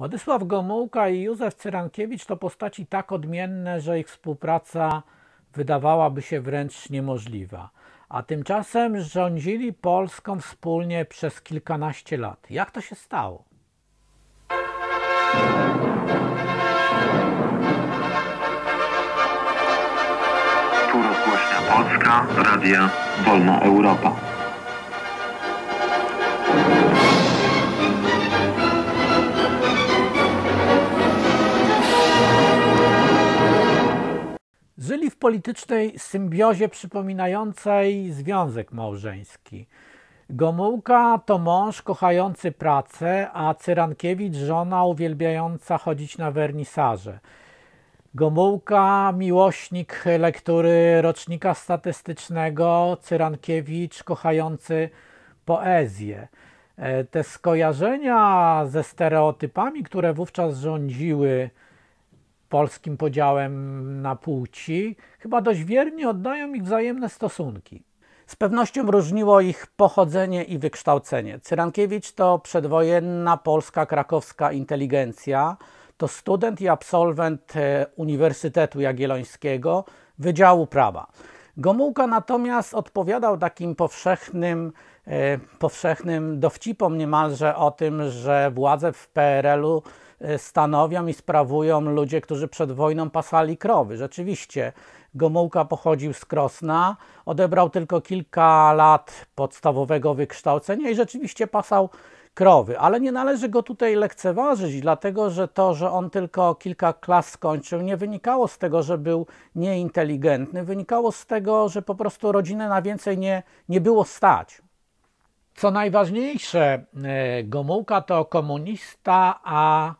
Władysław Gomułka i Józef Cyrankiewicz to postaci tak odmienne, że ich współpraca wydawałaby się wręcz niemożliwa. A tymczasem rządzili Polską wspólnie przez kilkanaście lat. Jak to się stało? Tu rozgłośnia Polska, Radia Wolna Europa. politycznej symbiozie przypominającej związek małżeński. Gomułka to mąż kochający pracę, a Cyrankiewicz żona uwielbiająca chodzić na wernisaże. Gomułka miłośnik lektury rocznika statystycznego, Cyrankiewicz kochający poezję. E, te skojarzenia ze stereotypami, które wówczas rządziły polskim podziałem na płci, chyba dość wiernie oddają ich wzajemne stosunki. Z pewnością różniło ich pochodzenie i wykształcenie. Cyrankiewicz to przedwojenna polska krakowska inteligencja, to student i absolwent e, Uniwersytetu Jagiellońskiego Wydziału Prawa. Gomułka natomiast odpowiadał takim powszechnym, e, powszechnym dowcipom niemalże o tym, że władze w PRL-u E, stanowią i sprawują ludzie, którzy przed wojną pasali krowy. Rzeczywiście Gomułka pochodził z Krosna, odebrał tylko kilka lat podstawowego wykształcenia i rzeczywiście pasał krowy, ale nie należy go tutaj lekceważyć, dlatego że to, że on tylko kilka klas skończył, nie wynikało z tego, że był nieinteligentny, wynikało z tego, że po prostu rodzinę na więcej nie, nie było stać. Co najważniejsze, e, Gomułka to komunista, a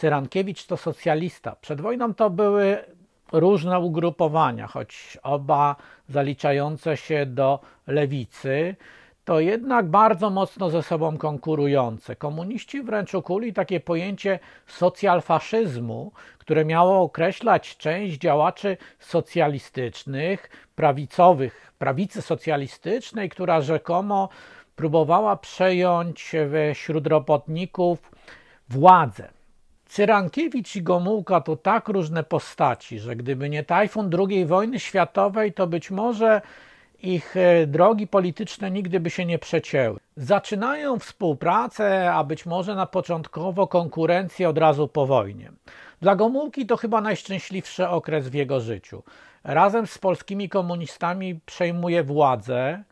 Cyrankiewicz to socjalista. Przed wojną to były różne ugrupowania, choć oba zaliczające się do lewicy, to jednak bardzo mocno ze sobą konkurujące. Komuniści wręcz ukuli takie pojęcie socjalfaszyzmu, które miało określać część działaczy socjalistycznych, prawicowych, prawicy socjalistycznej, która rzekomo próbowała przejąć wśród robotników władzę. Cyrankiewicz i Gomułka to tak różne postaci, że gdyby nie tajfun II wojny światowej, to być może ich e, drogi polityczne nigdy by się nie przecięły. Zaczynają współpracę, a być może na początkowo konkurencję od razu po wojnie. Dla Gomułki to chyba najszczęśliwszy okres w jego życiu. Razem z polskimi komunistami przejmuje władzę.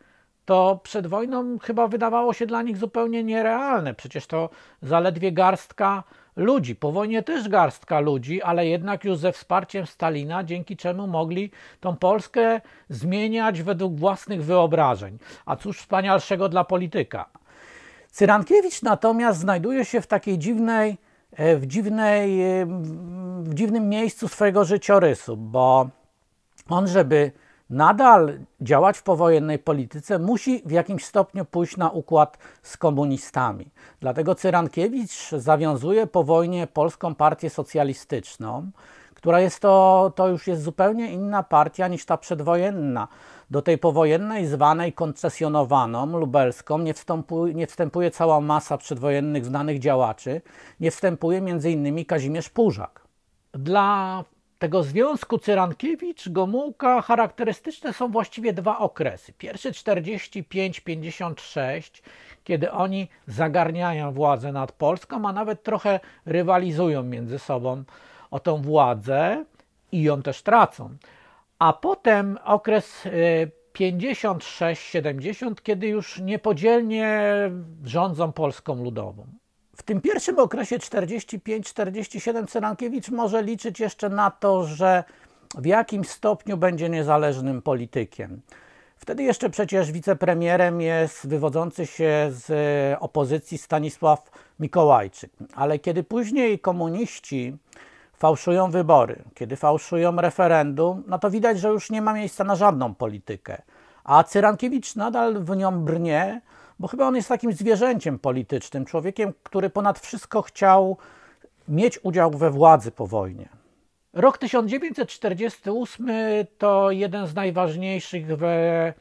To przed wojną chyba wydawało się dla nich zupełnie nierealne. Przecież to zaledwie garstka ludzi. Po wojnie też garstka ludzi, ale jednak już ze wsparciem Stalina, dzięki czemu mogli tą Polskę zmieniać według własnych wyobrażeń. A cóż wspanialszego dla polityka. Cyrankiewicz natomiast znajduje się w takiej dziwnej, e, w, dziwnej, e, w dziwnym miejscu swojego życiorysu, bo on, żeby nadal działać w powojennej polityce, musi w jakimś stopniu pójść na układ z komunistami. Dlatego Cyrankiewicz zawiązuje po wojnie Polską Partię Socjalistyczną, która jest to, to już jest zupełnie inna partia niż ta przedwojenna. Do tej powojennej, zwanej koncesjonowaną, lubelską, nie, nie wstępuje cała masa przedwojennych znanych działaczy, nie wstępuje m.in. Kazimierz Pużak. Dla tego związku Cyrankiewicz-Gomułka charakterystyczne są właściwie dwa okresy. Pierwszy 45-56, kiedy oni zagarniają władzę nad Polską, a nawet trochę rywalizują między sobą o tą władzę i ją też tracą. A potem okres 56-70, y, kiedy już niepodzielnie rządzą Polską Ludową. W tym pierwszym okresie 45-47 Cyrankiewicz może liczyć jeszcze na to, że w jakim stopniu będzie niezależnym politykiem. Wtedy jeszcze przecież wicepremierem jest wywodzący się z opozycji Stanisław Mikołajczyk. Ale kiedy później komuniści fałszują wybory, kiedy fałszują referendum, no to widać, że już nie ma miejsca na żadną politykę. A Cyrankiewicz nadal w nią brnie, bo chyba on jest takim zwierzęciem politycznym, człowiekiem, który ponad wszystko chciał mieć udział we władzy po wojnie. Rok 1948 to jeden z najważniejszych we,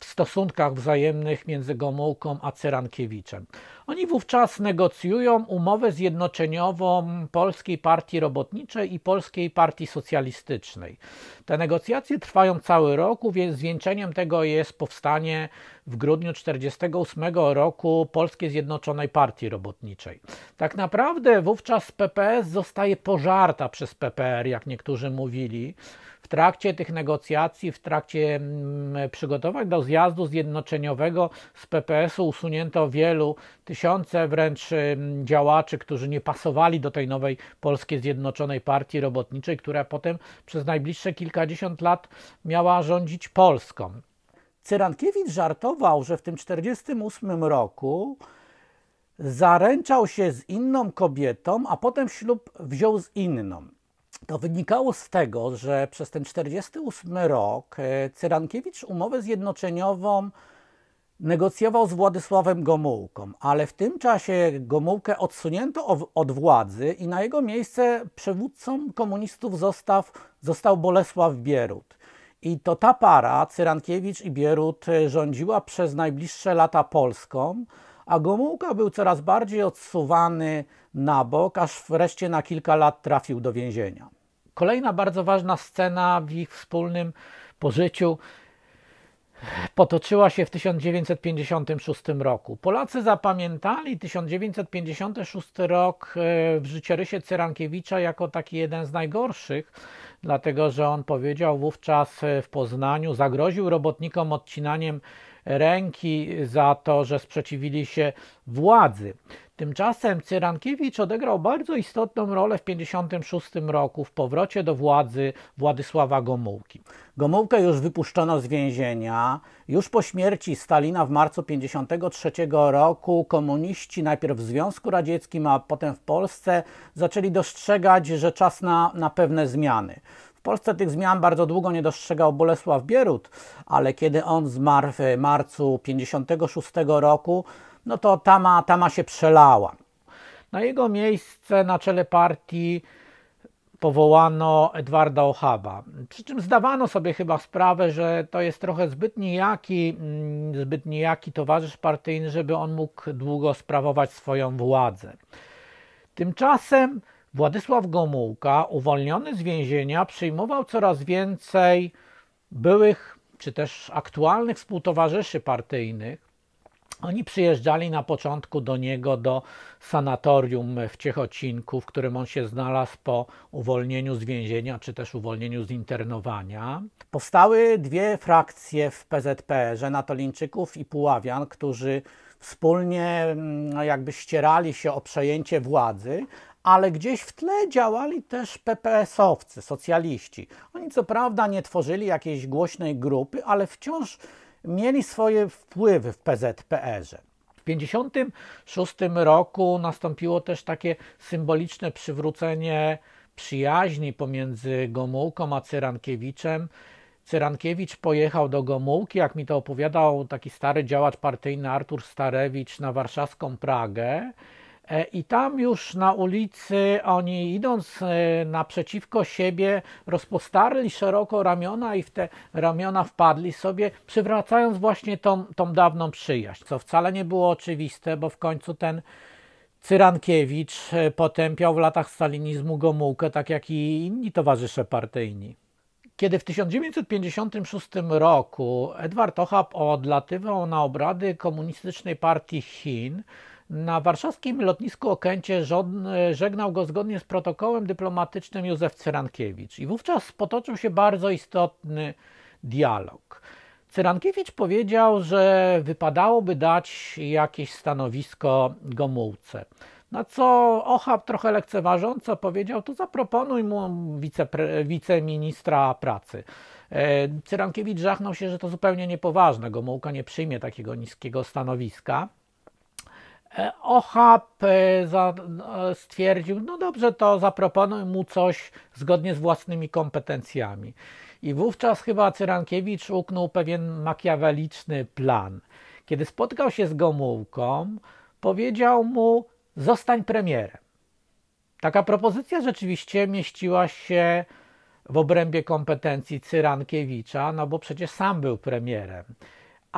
w stosunkach wzajemnych między Gomułką a Cyrankiewiczem. Oni wówczas negocjują umowę zjednoczeniową Polskiej Partii Robotniczej i Polskiej Partii Socjalistycznej. Te negocjacje trwają cały rok, więc zwieńczeniem tego jest powstanie w grudniu 1948 roku Polskiej Zjednoczonej Partii Robotniczej. Tak naprawdę wówczas PPS zostaje pożarta przez PPR, jak niektórzy mówili. W trakcie tych negocjacji, w trakcie mm, przygotowań do zjazdu zjednoczeniowego z PPS-u usunięto wielu tysięcy tysiące wręcz działaczy, którzy nie pasowali do tej nowej Polskiej Zjednoczonej Partii Robotniczej, która potem przez najbliższe kilkadziesiąt lat miała rządzić Polską. Cyrankiewicz żartował, że w tym 1948 roku zaręczał się z inną kobietą, a potem ślub wziął z inną. To wynikało z tego, że przez ten 1948 rok e, Cyrankiewicz umowę zjednoczeniową Negocjował z Władysławem Gomułką, ale w tym czasie Gomułkę odsunięto od władzy i na jego miejsce przywódcą komunistów został, został Bolesław Bierut. I to ta para, Cyrankiewicz i Bierut, e, rządziła przez najbliższe lata Polską, a Gomułka był coraz bardziej odsuwany na bok, aż wreszcie na kilka lat trafił do więzienia. Kolejna bardzo ważna scena w ich wspólnym pożyciu potoczyła się w 1956 roku. Polacy zapamiętali 1956 rok e, w życiorysie Cyrankiewicza jako taki jeden z najgorszych, dlatego że on powiedział wówczas e, w Poznaniu, zagroził robotnikom odcinaniem ręki za to, że sprzeciwili się władzy. Tymczasem Cyrankiewicz odegrał bardzo istotną rolę w 1956 roku w powrocie do władzy Władysława Gomułki. Gomułkę już wypuszczono z więzienia. Już po śmierci Stalina w marcu 1953 roku komuniści najpierw w Związku Radzieckim, a potem w Polsce zaczęli dostrzegać, że czas na, na pewne zmiany. W Polsce tych zmian bardzo długo nie dostrzegał Bolesław Bierut, ale kiedy on zmarł w marcu 1956 roku, no to Tama, Tama się przelała. Na jego miejsce na czele partii powołano Edwarda Ochaba. Przy czym zdawano sobie chyba sprawę, że to jest trochę zbyt nijaki, mm, zbyt nijaki towarzysz partyjny, żeby on mógł długo sprawować swoją władzę. Tymczasem Władysław Gomułka, uwolniony z więzienia, przyjmował coraz więcej byłych czy też aktualnych współtowarzyszy partyjnych, oni przyjeżdżali na początku do niego do sanatorium w Ciechocinku, w którym on się znalazł po uwolnieniu z więzienia czy też uwolnieniu z internowania. Powstały dwie frakcje w PZP, Żenatolinczyków i Puławian, którzy wspólnie mm, no jakby ścierali się o przejęcie władzy, ale gdzieś w tle działali też PPS-owcy, socjaliści. Oni co prawda nie tworzyli jakiejś głośnej grupy, ale wciąż mieli swoje wpływy w PZPR-ze. W 1956 roku nastąpiło też takie symboliczne przywrócenie przyjaźni pomiędzy Gomułką a Cyrankiewiczem. Cyrankiewicz pojechał do Gomułki, jak mi to opowiadał taki stary działacz partyjny Artur Starewicz, na warszawską Pragę E, I tam już na ulicy oni idąc e, naprzeciwko siebie rozpostarli szeroko ramiona i w te ramiona wpadli sobie, przywracając właśnie tą, tą dawną przyjaźń, co wcale nie było oczywiste, bo w końcu ten Cyrankiewicz e, potępiał w latach stalinizmu Gomułkę, tak jak i inni towarzysze partyjni. Kiedy w 1956 roku Edward Ochab odlatywał na obrady Komunistycznej Partii Chin, na warszawskim lotnisku Okęcie e, żegnał go zgodnie z protokołem dyplomatycznym Józef Cyrankiewicz i wówczas potoczył się bardzo istotny dialog. Cyrankiewicz powiedział, że wypadałoby dać jakieś stanowisko Gomułce. Na co Ochab trochę lekceważąco powiedział, to zaproponuj mu wiceministra pracy. E, Cyrankiewicz żachnął się, że to zupełnie niepoważne, Gomułka nie przyjmie takiego niskiego stanowiska. E, OHAP e, e, stwierdził, no dobrze, to zaproponuj mu coś zgodnie z własnymi kompetencjami. I wówczas chyba Cyrankiewicz uknął pewien makiaweliczny plan. Kiedy spotkał się z Gomułką, powiedział mu, zostań premierem. Taka propozycja rzeczywiście mieściła się w obrębie kompetencji Cyrankiewicza, no bo przecież sam był premierem.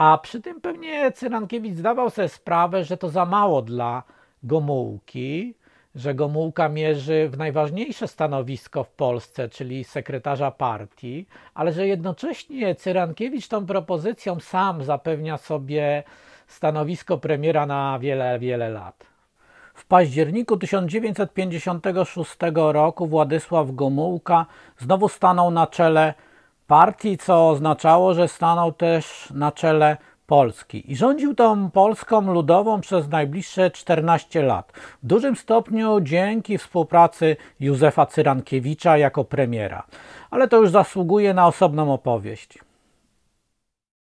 A przy tym pewnie Cyrankiewicz zdawał sobie sprawę, że to za mało dla Gomułki, że Gomułka mierzy w najważniejsze stanowisko w Polsce, czyli sekretarza partii, ale że jednocześnie Cyrankiewicz tą propozycją sam zapewnia sobie stanowisko premiera na wiele, wiele lat. W październiku 1956 roku Władysław Gomułka znowu stanął na czele partii, co oznaczało, że stanął też na czele Polski i rządził tą Polską Ludową przez najbliższe 14 lat. W dużym stopniu dzięki współpracy Józefa Cyrankiewicza jako premiera. Ale to już zasługuje na osobną opowieść.